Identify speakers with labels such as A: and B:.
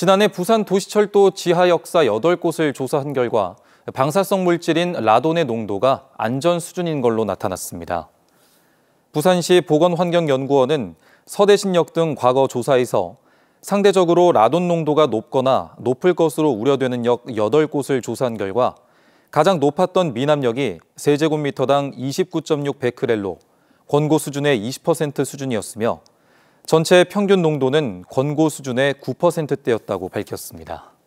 A: 지난해 부산 도시철도 지하역사 8곳을 조사한 결과 방사성 물질인 라돈의 농도가 안전 수준인 걸로 나타났습니다. 부산시 보건환경연구원은 서대신역 등 과거 조사에서 상대적으로 라돈 농도가 높거나 높을 것으로 우려되는 역 8곳을 조사한 결과 가장 높았던 미남역이 세제곱미터당 29.6 베크렐로 권고 수준의 20% 수준이었으며 전체 평균 농도는 권고 수준의 9%대였다고 밝혔습니다.